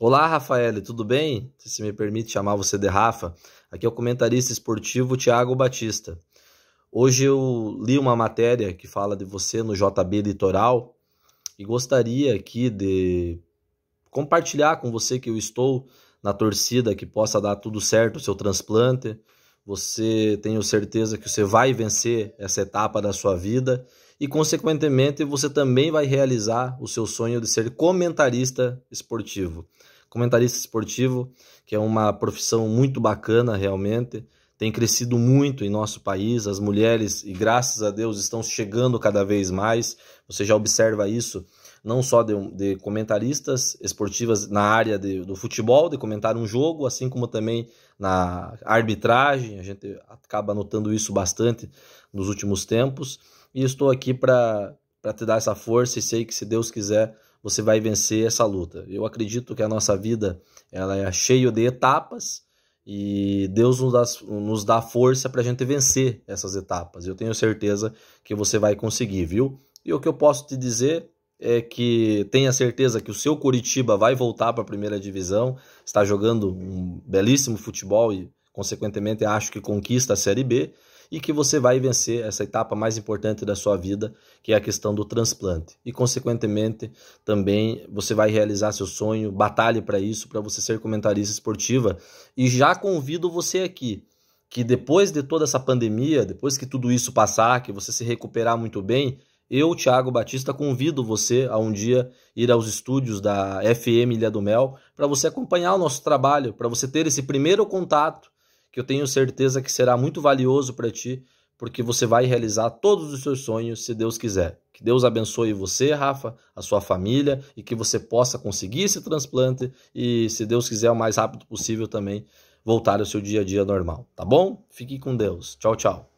Olá, Rafael, tudo bem? Se me permite chamar você de Rafa, aqui é o comentarista esportivo Tiago Batista. Hoje eu li uma matéria que fala de você no JB Litoral e gostaria aqui de compartilhar com você que eu estou na torcida que possa dar tudo certo o seu transplante, você tenho certeza que você vai vencer essa etapa da sua vida e, consequentemente, você também vai realizar o seu sonho de ser comentarista esportivo. Comentarista esportivo, que é uma profissão muito bacana realmente, tem crescido muito em nosso país, as mulheres, e graças a Deus, estão chegando cada vez mais. Você já observa isso não só de, de comentaristas esportivas na área de, do futebol, de comentar um jogo, assim como também na arbitragem, a gente acaba notando isso bastante nos últimos tempos. E estou aqui para te dar essa força e sei que se Deus quiser você vai vencer essa luta. Eu acredito que a nossa vida ela é cheia de etapas e Deus nos dá, nos dá força para a gente vencer essas etapas. Eu tenho certeza que você vai conseguir, viu? E o que eu posso te dizer é que tenha certeza que o seu Curitiba vai voltar para a primeira divisão, está jogando um belíssimo futebol e, consequentemente, acho que conquista a Série B e que você vai vencer essa etapa mais importante da sua vida, que é a questão do transplante. E, consequentemente, também você vai realizar seu sonho, batalhe para isso, para você ser comentarista esportiva. E já convido você aqui, que depois de toda essa pandemia, depois que tudo isso passar, que você se recuperar muito bem, eu, Thiago Batista, convido você a um dia ir aos estúdios da FM Ilha do Mel para você acompanhar o nosso trabalho, para você ter esse primeiro contato que eu tenho certeza que será muito valioso para ti, porque você vai realizar todos os seus sonhos se Deus quiser. Que Deus abençoe você, Rafa, a sua família e que você possa conseguir esse transplante e, se Deus quiser, o mais rápido possível também voltar ao seu dia a dia normal, tá bom? Fique com Deus. Tchau, tchau.